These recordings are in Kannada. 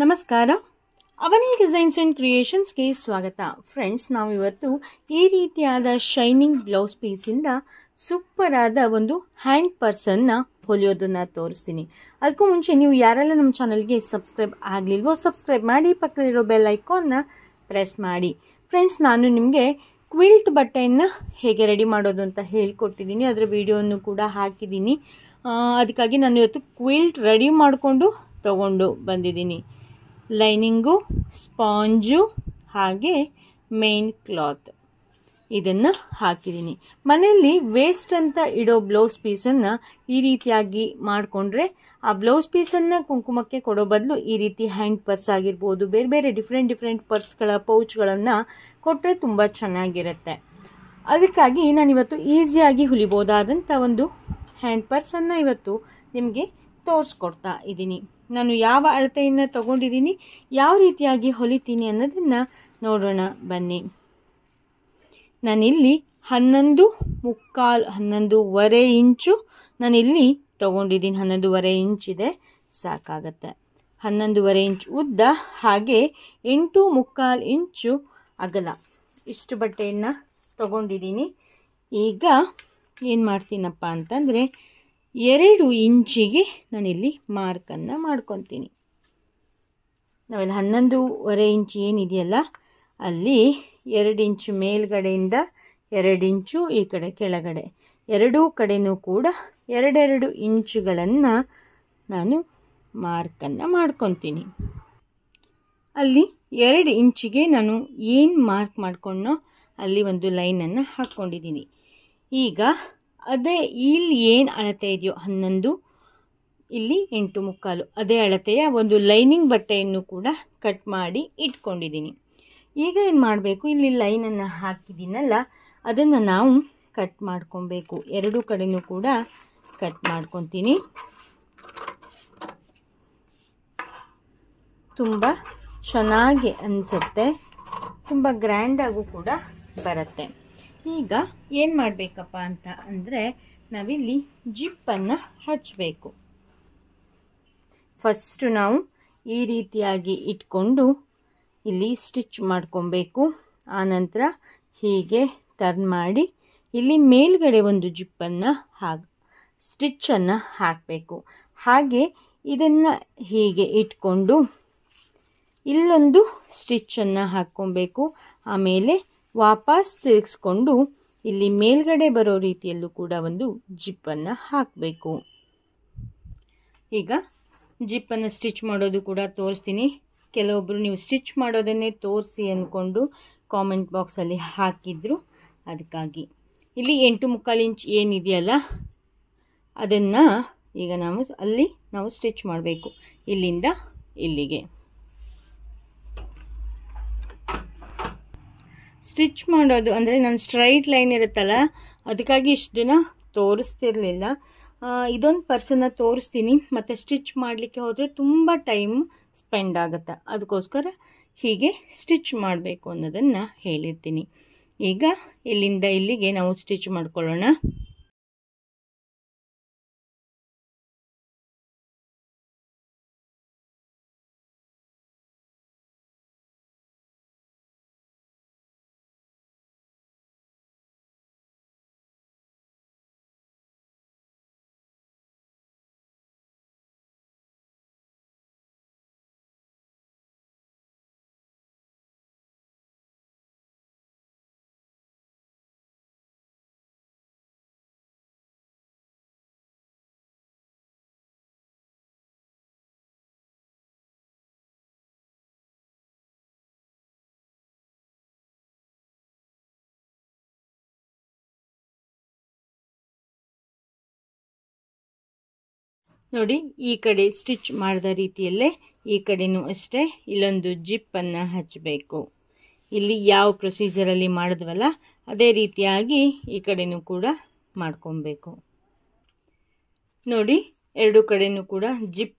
ನಮಸ್ಕಾರ ಅವನಿ ಡಿಸೈನ್ಸ್ ಆ್ಯಂಡ್ ಕ್ರಿಯೇಷನ್ಸ್ಗೆ ಸ್ವಾಗತ ಫ್ರೆಂಡ್ಸ್ ನಾವಿವತ್ತು ಈ ರೀತಿಯಾದ ಶೈನಿಂಗ್ ಬ್ಲೌಸ್ ಪೀಸಿಂದ ಸೂಪರಾದ ಒಂದು ಹ್ಯಾಂಡ್ ಪರ್ಸನ್ನ ಹೊಲಿಯೋದನ್ನು ತೋರಿಸ್ತೀನಿ ಅದಕ್ಕೂ ಮುಂಚೆ ನೀವು ಯಾರೆಲ್ಲ ನಮ್ಮ ಚಾನಲ್ಗೆ ಸಬ್ಸ್ಕ್ರೈಬ್ ಆಗಲಿಲ್ವೋ ಸಬ್ಸ್ಕ್ರೈಬ್ ಮಾಡಿ ಪಕ್ಕದಲ್ಲಿರೋ ಬೆಲ್ ಐಕಾನ್ನ ಪ್ರೆಸ್ ಮಾಡಿ ಫ್ರೆಂಡ್ಸ್ ನಾನು ನಿಮಗೆ ಕ್ವಿಲ್ಟ್ ಬಟ್ಟೆಯನ್ನು ಹೇಗೆ ರೆಡಿ ಮಾಡೋದು ಅಂತ ಹೇಳ್ಕೊಟ್ಟಿದ್ದೀನಿ ಅದರ ವಿಡಿಯೋವನ್ನು ಕೂಡ ಹಾಕಿದ್ದೀನಿ ಅದಕ್ಕಾಗಿ ನಾನು ಇವತ್ತು ಕ್ವಿಲ್ಟ್ ರೆಡಿ ಮಾಡಿಕೊಂಡು ತಗೊಂಡು ಬಂದಿದ್ದೀನಿ ಲೈನಿಂಗು ಸ್ಪಾಂಜು ಹಾಗೆ ಮೇನ್ ಕ್ಲಾತ್ ಇದನ್ನು ಹಾಕಿದ್ದೀನಿ ಮನೆಯಲ್ಲಿ ವೇಸ್ಟ್ ಅಂತ ಇಡೋ ಬ್ಲೌಸ್ ಪೀಸನ್ನು ಈ ರೀತಿಯಾಗಿ ಮಾಡಿಕೊಂಡ್ರೆ ಆ ಬ್ಲೌಸ್ ಪೀಸನ್ನು ಕುಂಕುಮಕ್ಕೆ ಕೊಡೋ ಬದಲು ಈ ರೀತಿ ಹ್ಯಾಂಡ್ ಪರ್ಸ್ ಆಗಿರ್ಬೋದು ಬೇರೆ ಬೇರೆ ಡಿಫ್ರೆಂಟ್ ಡಿಫ್ರೆಂಟ್ ಪರ್ಸ್ಗಳ ಪೌಚ್ಗಳನ್ನು ಕೊಟ್ಟರೆ ತುಂಬ ಚೆನ್ನಾಗಿರುತ್ತೆ ಅದಕ್ಕಾಗಿ ನಾನಿವತ್ತು ಈಸಿಯಾಗಿ ಹುಲಿಬೋದಾದಂಥ ಒಂದು ಹ್ಯಾಂಡ್ ಪರ್ಸನ್ನು ಇವತ್ತು ನಿಮಗೆ ತೋರಿಸ್ಕೊಡ್ತಾ ಇದ್ದೀನಿ ನಾನು ಯಾವ ಅಳತೆಯನ್ನು ತಗೊಂಡಿದ್ದೀನಿ ಯಾವ ರೀತಿಯಾಗಿ ಹೊಲಿತೀನಿ ಅನ್ನೋದನ್ನು ನೋಡೋಣ ಬನ್ನಿ ನಾನಿಲ್ಲಿ ಹನ್ನೊಂದು ಮುಕ್ಕಾಲು ಹನ್ನೊಂದೂವರೆ ಇಂಚು ನಾನಿಲ್ಲಿ ತಗೊಂಡಿದ್ದೀನಿ ಹನ್ನೊಂದೂವರೆ ಇಂಚಿದೆ ಸಾಕಾಗತ್ತೆ ಹನ್ನೊಂದೂವರೆ ಇಂಚ್ ಉದ್ದ ಹಾಗೆ ಎಂಟು ಮುಕ್ಕಾಲು ಇಂಚು ಅಗಲ ಇಷ್ಟು ಬಟ್ಟೆಯನ್ನು ತಗೊಂಡಿದ್ದೀನಿ ಈಗ ಏನು ಮಾಡ್ತೀನಪ್ಪ ಅಂತಂದರೆ ಎರಡು ಇಂಚಿಗೆ ನಾನಿಲ್ಲಿ ಮಾರ್ಕನ್ನು ಮಾಡ್ಕೊತೀನಿ ನಾವೆಲ್ಲ ಹನ್ನೊಂದೂವರೆ ಇಂಚು ಏನಿದೆಯಲ್ಲ ಅಲ್ಲಿ ಎರಡು ಇಂಚು ಮೇಲ್ಗಡೆಯಿಂದ ಎರಡು ಇಂಚು ಈ ಕಡೆ ಕೆಳಗಡೆ ಎರಡೂ ಕಡೆಯೂ ಕೂಡ ಎರಡೆರಡು ಇಂಚುಗಳನ್ನು ನಾನು ಮಾರ್ಕನ್ನು ಮಾಡ್ಕೊತೀನಿ ಅಲ್ಲಿ ಎರಡು ಇಂಚಿಗೆ ನಾನು ಏನು ಮಾರ್ಕ್ ಮಾಡ್ಕೊಂಡೋ ಅಲ್ಲಿ ಒಂದು ಲೈನನ್ನು ಹಾಕ್ಕೊಂಡಿದ್ದೀನಿ ಈಗ ಅದೇ ಇಲ್ಲಿ ಏನು ಅಳತೆ ಇದೆಯೋ ಹನ್ನೊಂದು ಇಲ್ಲಿ ಎಂಟು ಮುಕ್ಕಾಲು ಅದೇ ಅಳತೆಯ ಒಂದು ಲೈನಿಂಗ್ ಬಟ್ಟೆಯನ್ನು ಕೂಡ ಕಟ್ ಮಾಡಿ ಇಟ್ಕೊಂಡಿದ್ದೀನಿ ಈಗ ಏನು ಮಾಡಬೇಕು ಇಲ್ಲಿ ಲೈನನ್ನು ಹಾಕಿದ್ದೀನಲ್ಲ ಅದನ್ನು ನಾವು ಕಟ್ ಮಾಡ್ಕೊಬೇಕು ಎರಡು ಕಡೆಯೂ ಕೂಡ ಕಟ್ ಮಾಡ್ಕೊತೀನಿ ತುಂಬ ಚೆನ್ನಾಗಿ ಅನಿಸುತ್ತೆ ತುಂಬ ಗ್ರ್ಯಾಂಡಾಗೂ ಕೂಡ ಬರುತ್ತೆ ಈಗ ಏನು ಮಾಡಬೇಕಪ್ಪ ಅಂತ ಅಂದರೆ ನಾವಿಲ್ಲಿ ಜಿಪ್ಪನ್ನು ಹಚ್ಚಬೇಕು ಫಸ್ಟು ನಾವು ಈ ರೀತಿಯಾಗಿ ಇಟ್ಕೊಂಡು ಇಲ್ಲಿ ಸ್ಟಿಚ್ ಮಾಡ್ಕೊಬೇಕು ಆನಂತರ ಹೀಗೆ ಟರ್ನ್ ಮಾಡಿ ಇಲ್ಲಿ ಮೇಲ್ಗಡೆ ಒಂದು ಜಿಪ್ಪನ್ನು ಹಾಕ್ ಸ್ಟಿಚ್ಚನ್ನು ಹಾಕಬೇಕು ಹಾಗೆ ಇದನ್ನು ಹೀಗೆ ಇಟ್ಕೊಂಡು ಇಲ್ಲೊಂದು ಸ್ಟಿಚ್ಚನ್ನು ಹಾಕ್ಕೊಬೇಕು ಆಮೇಲೆ ವಾಪಸ್ ತಿರುಗಿಸ್ಕೊಂಡು ಇಲ್ಲಿ ಮೇಲ್ಗಡೆ ಬರೋ ರೀತಿಯಲ್ಲೂ ಕೂಡ ಒಂದು ಜಿಪ್ಪನ್ನು ಹಾಕಬೇಕು ಈಗ ಜಿಪ್ಪನ್ನು ಸ್ಟಿಚ್ ಮಾಡೋದು ಕೂಡ ತೋರಿಸ್ತೀನಿ ಕೆಲವೊಬ್ಬರು ನೀವು ಸ್ಟಿಚ್ ಮಾಡೋದನ್ನೇ ತೋರಿಸಿ ಅಂದ್ಕೊಂಡು ಕಾಮೆಂಟ್ ಬಾಕ್ಸಲ್ಲಿ ಹಾಕಿದ್ರು ಅದಕ್ಕಾಗಿ ಇಲ್ಲಿ ಎಂಟು ಮುಕ್ಕಾಲು ಇಂಚ್ ಏನಿದೆಯಲ್ಲ ಅದನ್ನು ಈಗ ನಾವು ಅಲ್ಲಿ ನಾವು ಸ್ಟಿಚ್ ಮಾಡಬೇಕು ಇಲ್ಲಿಂದ ಇಲ್ಲಿಗೆ ಸ್ಟಿಚ್ ಮಾಡೋದು ಅಂದರೆ ನಾನು ಸ್ಟ್ರೈಟ್ ಲೈನ್ ಇರುತ್ತಲ್ಲ ಅದಕ್ಕಾಗಿ ಇಷ್ಟು ದಿನ ತೋರಿಸ್ತಿರಲಿಲ್ಲ ಇದೊಂದು ಪರ್ಸನ್ನ ತೋರಿಸ್ತೀನಿ ಮತ್ತು ಸ್ಟಿಚ್ ಮಾಡಲಿಕ್ಕೆ ಹೋದರೆ ತುಂಬ ಟೈಮ್ ಸ್ಪೆಂಡ್ ಆಗುತ್ತೆ ಅದಕ್ಕೋಸ್ಕರ ಹೀಗೆ ಸ್ಟಿಚ್ ಮಾಡಬೇಕು ಅನ್ನೋದನ್ನು ಹೇಳಿರ್ತೀನಿ ಈಗ ಇಲ್ಲಿಂದ ಇಲ್ಲಿಗೆ ನಾವು ಸ್ಟಿಚ್ ಮಾಡ್ಕೊಳ್ಳೋಣ ನೋಡಿ ಈ ಕಡೆ ಸ್ಟಿಚ್ ಮಾಡಿದ ರೀತಿಯಲ್ಲೇ ಈ ಕಡೆನೂ ಅಷ್ಟೇ ಇಲ್ಲೊಂದು ಜಿಪ್ಪನ್ನು ಹಚ್ಚಬೇಕು ಇಲ್ಲಿ ಯಾವ ಪ್ರೊಸೀಜರಲ್ಲಿ ಮಾಡಿದ್ವಲ್ಲ ಅದೇ ರೀತಿಯಾಗಿ ಈ ಕಡೆನೂ ಕೂಡ ಮಾಡ್ಕೊಬೇಕು ನೋಡಿ ಎರಡು ಕಡೆನೂ ಕೂಡ ಜಿಪ್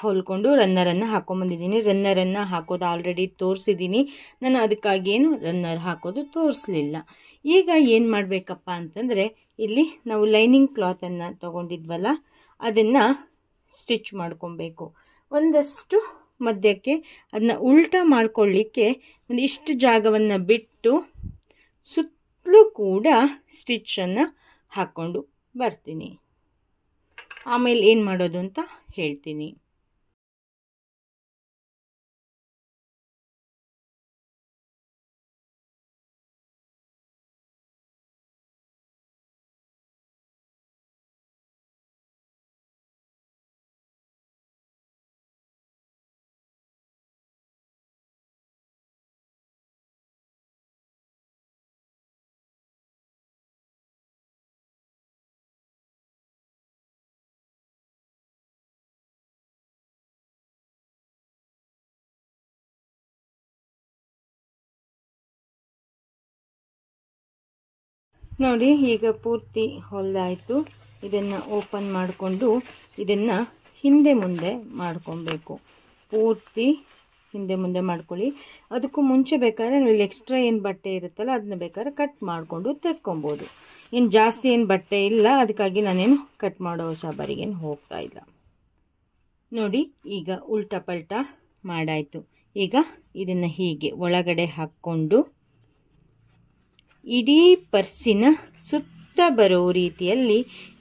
ಹೊಲ್ಕೊಂಡು ರನ್ನರನ್ನು ಹಾಕೊಂಡ್ಬಂದಿದ್ದೀನಿ ರನ್ನರನ್ನು ಹಾಕೋದು ಆಲ್ರೆಡಿ ತೋರಿಸಿದ್ದೀನಿ ನಾನು ಅದಕ್ಕಾಗೇನು ರನ್ನರ್ ಹಾಕೋದು ತೋರಿಸಲಿಲ್ಲ ಈಗ ಏನು ಮಾಡಬೇಕಪ್ಪ ಅಂತಂದರೆ ಇಲ್ಲಿ ನಾವು ಲೈನಿಂಗ್ ಕ್ಲಾತನ್ನು ತೊಗೊಂಡಿದ್ವಲ್ಲ ಅದನ್ನು ಸ್ಟಿಚ್ ಮಾಡ್ಕೊಬೇಕು ಒಂದಷ್ಟು ಮಧ್ಯಕ್ಕೆ ಅದನ್ನ ಉಲ್ಟಾ ಮಾಡ್ಕೊಳ್ಳಿಕ್ಕೆ ಒಂದು ಇಷ್ಟು ಜಾಗವನ್ನು ಬಿಟ್ಟು ಸುತ್ತಲೂ ಕೂಡ ಸ್ಟಿಚ್ಚನ್ನು ಹಾಕ್ಕೊಂಡು ಬರ್ತೀನಿ ಆಮೇಲೆ ಏನು ಮಾಡೋದು ಅಂತ ಹೇಳ್ತೀನಿ ನೋಡಿ ಈಗ ಪೂರ್ತಿ ಹೊಲದಾಯಿತು ಇದನ್ನು ಓಪನ್ ಮಾಡಿಕೊಂಡು ಇದನ್ನು ಹಿಂದೆ ಮುಂದೆ ಮಾಡ್ಕೊಬೇಕು ಪೂರ್ತಿ ಹಿಂದೆ ಮುಂದೆ ಮಾಡ್ಕೊಳ್ಳಿ ಅದಕ್ಕೂ ಮುಂಚೆ ಬೇಕಾದ್ರೆ ನೀವು ಇಲ್ಲಿ ಎಕ್ಸ್ಟ್ರಾ ಏನು ಬಟ್ಟೆ ಇರುತ್ತಲ್ಲ ಅದನ್ನ ಬೇಕಾದ್ರೆ ಕಟ್ ಮಾಡಿಕೊಂಡು ತೆಕ್ಕೊಬೋದು ಏನು ಜಾಸ್ತಿ ಏನು ಬಟ್ಟೆ ಇಲ್ಲ ಅದಕ್ಕಾಗಿ ನಾನೇನು ಕಟ್ ಮಾಡೋ ಶಾಬಾರಿಗೇನು ಹೋಗ್ತಾ ಇಲ್ಲ ನೋಡಿ ಈಗ ಉಲ್ಟಾ ಪಲ್ಟಾ ಮಾಡಾಯಿತು ಈಗ ಇದನ್ನು ಹೀಗೆ ಒಳಗಡೆ ಹಾಕ್ಕೊಂಡು ಇಡೀ ಪರ್ಸಿನ ಸುತ್ತ ಬರೋ ರೀತಿಯಲ್ಲಿ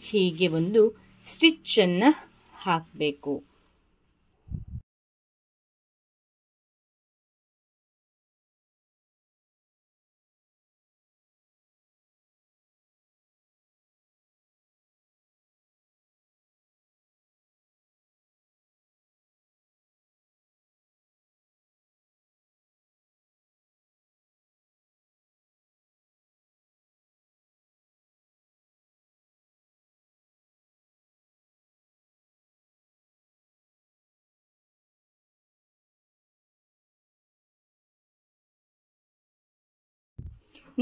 ಹೀಗೆ ಒಂದು ಸ್ಟಿಚ್ಚನ್ನು ಹಾಕಬೇಕು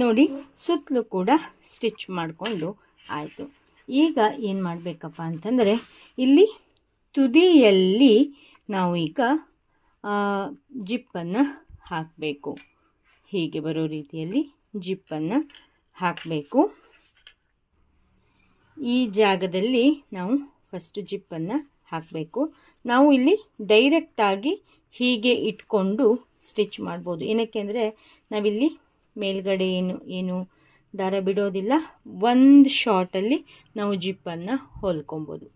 ನೋಡಿ ಸುತ್ತಲೂ ಕೂಡ ಸ್ಟಿಚ್ ಮಾಡಿಕೊಂಡು ಆಯಿತು ಈಗ ಏನು ಮಾಡಬೇಕಪ್ಪ ಅಂತಂದರೆ ಇಲ್ಲಿ ತುದಿಯಲ್ಲಿ ನಾವು ಈಗ ಜಿಪ್ಪನ್ನು ಹಾಕಬೇಕು ಹೀಗೆ ಬರೋ ರೀತಿಯಲ್ಲಿ ಜಿಪ್ಪನ್ನು ಹಾಕಬೇಕು ಈ ಜಾಗದಲ್ಲಿ ನಾವು ಫಸ್ಟು ಜಿಪ್ಪನ್ನು ಹಾಕಬೇಕು ನಾವು ಇಲ್ಲಿ ಡೈರೆಕ್ಟಾಗಿ ಹೀಗೆ ಇಟ್ಕೊಂಡು ಸ್ಟಿಚ್ ಮಾಡ್ಬೋದು ಏನಕ್ಕೆ ಅಂದರೆ ನಾವಿಲ್ಲಿ ಮೇಲ್ಗಡೆ ಏನು ಏನು ದಾರ ಬಿಡೋದಿಲ್ಲ ಒಂದು ಶಾರ್ಟಲ್ಲಿ ನಾವು ಜಿಪ್ಪನ್ನು ಹೊಲ್ಕೊಬೋದು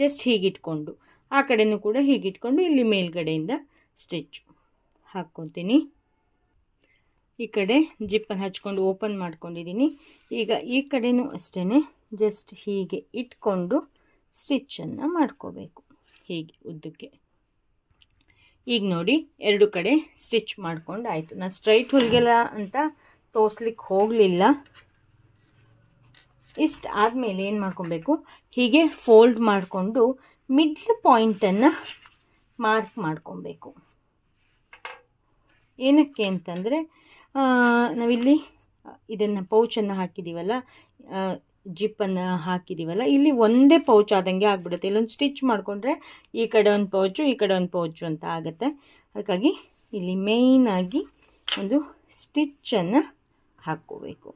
ಜಸ್ಟ್ ಹೀಗಿಟ್ಕೊಂಡು ಆ ಕಡೆಯೂ ಕೂಡ ಹೀಗಿಟ್ಕೊಂಡು ಇಲ್ಲಿ ಮೇಲ್ಗಡೆಯಿಂದ ಸ್ಟಿಚ್ ಹಾಕ್ಕೊತೀನಿ ಈ ಕಡೆ ಜಿಪ್ಪನ್ನು ಹಚ್ಕೊಂಡು ಓಪನ್ ಮಾಡ್ಕೊಂಡಿದ್ದೀನಿ ಈಗ ಈ ಕಡೆಯೂ ಅಷ್ಟೇ ಜಸ್ಟ್ ಹೀಗೆ ಇಟ್ಕೊಂಡು ಸ್ಟಿಚ್ಚನ್ನು ಮಾಡ್ಕೋಬೇಕು ಹೀಗೆ ಉದ್ದಕ್ಕೆ ಈಗ ನೋಡಿ ಎರಡು ಕಡೆ ಸ್ಟಿಚ್ ಮಾಡ್ಕೊಂಡು ಆಯಿತು ನಾನು ಸ್ಟ್ರೈಟ್ ಹುಲ್ಗೆಲ್ಲ ಅಂತ ತೋರಿಸ್ಲಿಕ್ಕೆ ಹೋಗಲಿಲ್ಲ ಇಷ್ಟು ಆದಮೇಲೆ ಏನು ಮಾಡ್ಕೊಬೇಕು ಹೀಗೆ ಫೋಲ್ಡ್ ಮಾಡಿಕೊಂಡು ಮಿಡ್ಲ್ ಪಾಯಿಂಟನ್ನು ಮಾರ್ಕ್ ಮಾಡ್ಕೊಬೇಕು ಏನಕ್ಕೆ ಅಂತಂದರೆ ನಾವಿಲ್ಲಿ ಇದನ್ನು ಪೌಚನ್ನು ಹಾಕಿದ್ದೀವಲ್ಲ ಜಿಪ್ಪನ್ನು ಹಾಕಿದ್ದೀವಲ್ಲ ಇಲ್ಲಿ ಒಂದೇ ಪೌಚ್ ಆದಂಗೆ ಆಗಿಬಿಡುತ್ತೆ ಇಲ್ಲೊಂದು ಸ್ಟಿಚ್ ಮಾಡಿಕೊಂಡ್ರೆ ಈ ಕಡೆ ಒಂದು ಪೌಚು ಈ ಕಡೆ ಒಂದು ಪೌಚು ಅಂತ ಆಗುತ್ತೆ ಅದಕ್ಕಾಗಿ ಇಲ್ಲಿ ಮೇಯ್ನಾಗಿ ಒಂದು ಸ್ಟಿಚ್ಚನ್ನು ಹಾಕ್ಕೋಬೇಕು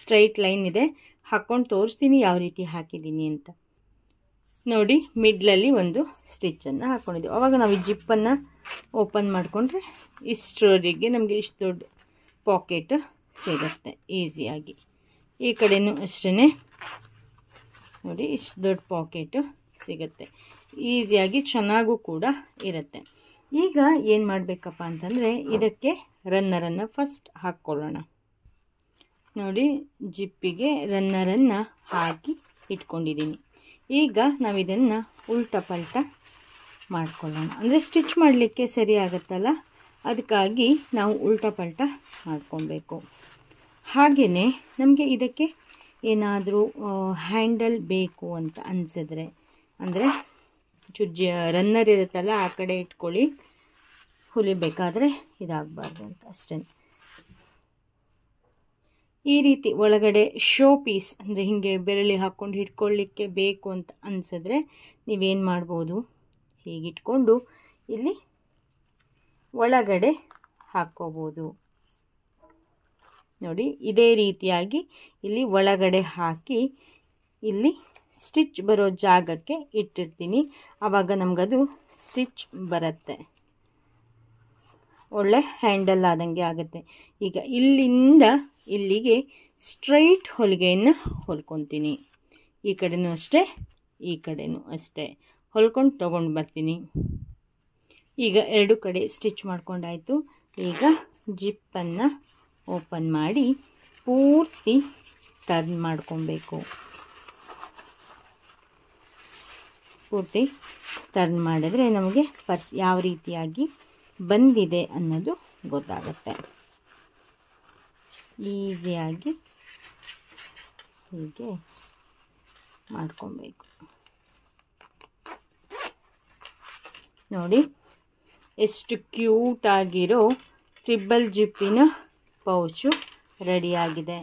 ಸ್ಟ್ರೈಟ್ ಲೈನ್ ಇದೆ ಹಾಕ್ಕೊಂಡು ತೋರಿಸ್ತೀನಿ ಯಾವ ರೀತಿ ಹಾಕಿದ್ದೀನಿ ಅಂತ ನೋಡಿ ಮಿಡ್ಲಲ್ಲಿ ಒಂದು ಸ್ಟಿಚ್ಚನ್ನು ಹಾಕ್ಕೊಂಡಿದ್ದೀವಿ ಆವಾಗ ನಾವು ಈ ಜಿಪ್ಪನ್ನು ಓಪನ್ ಮಾಡಿಕೊಂಡ್ರೆ ಇಷ್ಟರಿಗೆ ನಮಗೆ ಇಷ್ಟು ದೊಡ್ಡ ಪಾಕೆಟ್ ಸಿಗುತ್ತೆ ಈಸಿಯಾಗಿ ಈ ಕಡೆಯೂ ಅಷ್ಟೇ ನೋಡಿ ಇಷ್ಟು ದೊಡ್ಡ ಪಾಕೆಟು ಸಿಗುತ್ತೆ ಈಸಿಯಾಗಿ ಚೆನ್ನಾಗೂ ಕೂಡ ಇರುತ್ತೆ ಈಗ ಏನು ಮಾಡಬೇಕಪ್ಪ ಅಂತಂದರೆ ಇದಕ್ಕೆ ರನ್ನರನ್ನು ಫಸ್ಟ್ ಹಾಕ್ಕೊಳ್ಳೋಣ ನೋಡಿ ಜಿಪ್ಪಿಗೆ ರನ್ನರನ್ನು ಹಾಕಿ ಇಟ್ಕೊಂಡಿದ್ದೀನಿ ಈಗ ನಾವು ಇದನ್ನು ಉಲ್ಟ ಪಲ್ಟ ಮಾಡ್ಕೊಳ್ಳೋಣ ಅಂದರೆ ಸ್ಟಿಚ್ ಮಾಡಲಿಕ್ಕೆ ಸರಿ ಆಗುತ್ತಲ್ಲ ಅದಕ್ಕಾಗಿ ನಾವು ಉಲ್ಟ ಪಲ್ಟ ಮಾಡ್ಕೊಬೇಕು ಹಾಗೆಯೇ ನಮಗೆ ಇದಕ್ಕೆ ಏನಾದರೂ ಹ್ಯಾಂಡಲ್ ಬೇಕು ಅಂತ ಅನಿಸಿದ್ರೆ ಅಂದರೆ ಚುಜ್ಜಿ ರನ್ನರ್ ಇರುತ್ತಲ್ಲ ಆ ಕಡೆ ಇಟ್ಕೊಳ್ಳಿ ಹುಲಿಬೇಕಾದರೆ ಇದಾಗಬಾರ್ದು ಅಂತ ಅಷ್ಟೇ ಈ ರೀತಿ ಒಳಗಡೆ ಶೋ ಪೀಸ್ ಅಂದರೆ ಹೀಗೆ ಬೆರಳಿ ಹಾಕ್ಕೊಂಡು ಹಿಡ್ಕೊಳ್ಳಿಕ್ಕೆ ಬೇಕು ಅಂತ ಅನಿಸಿದ್ರೆ ನೀವೇನು ಮಾಡ್ಬೋದು ಹೀಗಿಟ್ಕೊಂಡು ಇಲ್ಲಿ ಒಳಗಡೆ ಹಾಕ್ಕೋಬೋದು ನೋಡಿ ಇದೇ ರೀತಿಯಾಗಿ ಇಲ್ಲಿ ಒಳಗಡೆ ಹಾಕಿ ಇಲ್ಲಿ ಸ್ಟಿಚ್ ಬರೋ ಜಾಗಕ್ಕೆ ಇಟ್ಟಿರ್ತೀನಿ ಆವಾಗ ನಮಗದು ಸ್ಟಿಚ್ ಬರುತ್ತೆ ಒಳ್ಳೆ ಹ್ಯಾಂಡಲ್ ಆದಂಗೆ ಆಗುತ್ತೆ ಈಗ ಇಲ್ಲಿಂದ ಇಲ್ಲಿಗೆ ಸ್ಟ್ರೈಟ್ ಹೊಲಿಗೆಯನ್ನು ಹೊಲ್ಕೊತೀನಿ ಈ ಕಡೆಯೂ ಅಷ್ಟೇ ಈ ಕಡೆಯೂ ಅಷ್ಟೇ ಹೊಲ್ಕೊಂಡು ತೊಗೊಂಡು ಬರ್ತೀನಿ ಈಗ ಎರಡು ಕಡೆ ಸ್ಟಿಚ್ ಮಾಡ್ಕೊಂಡಾಯಿತು ಈಗ ಜಿಪ್ಪನ್ನು ಓಪನ್ ಮಾಡಿ ಪೂರ್ತಿ ಟರ್ನ್ ಮಾಡ್ಕೊಬೇಕು ಪೂರ್ತಿ ಟರ್ನ್ ಮಾಡಿದ್ರೆ ನಮಗೆ ಪರ್ಸ್ ಯಾವ ರೀತಿಯಾಗಿ ಬಂದಿದೆ ಅನ್ನೋದು ಗೊತ್ತಾಗುತ್ತೆ ಈಸಿಯಾಗಿ ಹೀಗೆ ಮಾಡ್ಕೊಬೇಕು ನೋಡಿ ಎಷ್ಟು ಆಗಿರೋ ಟ್ರಿಬಲ್ ಜಿಪ್ಪಿನ ಪೌಚು ರೆಡಿಯಾಗಿದೆ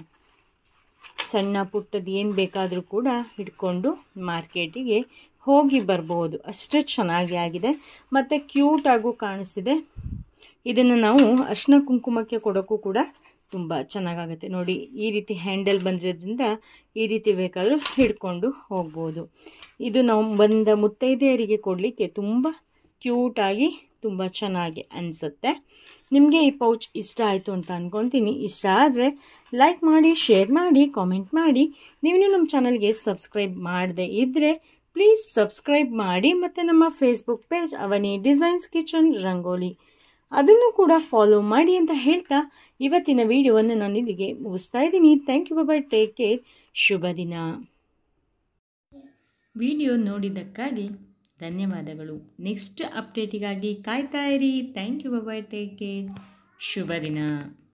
ಸಣ್ಣ ಪುಟ್ಟದ್ದು ಏನು ಬೇಕಾದರೂ ಕೂಡ ಹಿಡ್ಕೊಂಡು ಮಾರ್ಕೆಟಿಗೆ ಹೋಗಿ ಬರ್ಬೋದು ಅಷ್ಟು ಚೆನ್ನಾಗಿ ಆಗಿದೆ ಮತ್ತು ಕ್ಯೂಟಾಗೂ ಕಾಣಿಸ್ತಿದೆ ಇದನ್ನು ನಾವು ಅರ್ಶಿನ ಕುಂಕುಮಕ್ಕೆ ಕೊಡೋಕ್ಕೂ ಕೂಡ ತುಂಬ ಚೆನ್ನಾಗಾಗುತ್ತೆ ನೋಡಿ ಈ ರೀತಿ ಹ್ಯಾಂಡಲ್ ಬಂದಿರೋದ್ರಿಂದ ಈ ರೀತಿ ಬೇಕಾದರೂ ಹಿಡ್ಕೊಂಡು ಹೋಗ್ಬೋದು ಇದು ನಾವು ಬಂದ ಮುತ್ತೈದೆಯರಿಗೆ ಕೊಡಲಿಕ್ಕೆ ತುಂಬ ಕ್ಯೂಟಾಗಿ ತುಂಬ ಚೆನ್ನಾಗಿ ಅನಿಸುತ್ತೆ ನಿಮಗೆ ಈ ಪೌಚ್ ಇಷ್ಟ ಆಯಿತು ಅಂತ ಅಂದ್ಕೊತೀನಿ ಇಷ್ಟ ಆದರೆ ಲೈಕ್ ಮಾಡಿ ಶೇರ್ ಮಾಡಿ ಕಾಮೆಂಟ್ ಮಾಡಿ ನೀವು ನಮ್ಮ ಚಾನಲ್ಗೆ ಸಬ್ಸ್ಕ್ರೈಬ್ ಮಾಡದೇ ಇದ್ದರೆ ಪ್ಲೀಸ್ ಸಬ್ಸ್ಕ್ರೈಬ್ ಮಾಡಿ ಮತ್ತು ನಮ್ಮ Facebook page Avani designs kitchen rangoli ಅದನ್ನು ಕೂಡ ಫಾಲೋ ಮಾಡಿ ಅಂತ ಹೇಳ್ತಾ ಇವತ್ತಿನ ವಿಡಿಯೋವನ್ನು ನಾನು ಇಲ್ಲಿಗೆ ಮುಗಿಸ್ತಾ ಇದ್ದೀನಿ thank you bye take care ಶುಭ ದಿನ ವಿಡಿಯೋ ನೋಡಿದ್ದಕ್ಕಾಗಿ ಧನ್ಯವಾದಗಳು ನೆಕ್ಸ್ಟ್ ಅಪ್ಡೇಟಿಗಾಗಿ ಕಾಯ್ತಾ ಇರಿ thank you bye take care ಶುಭ ದಿನ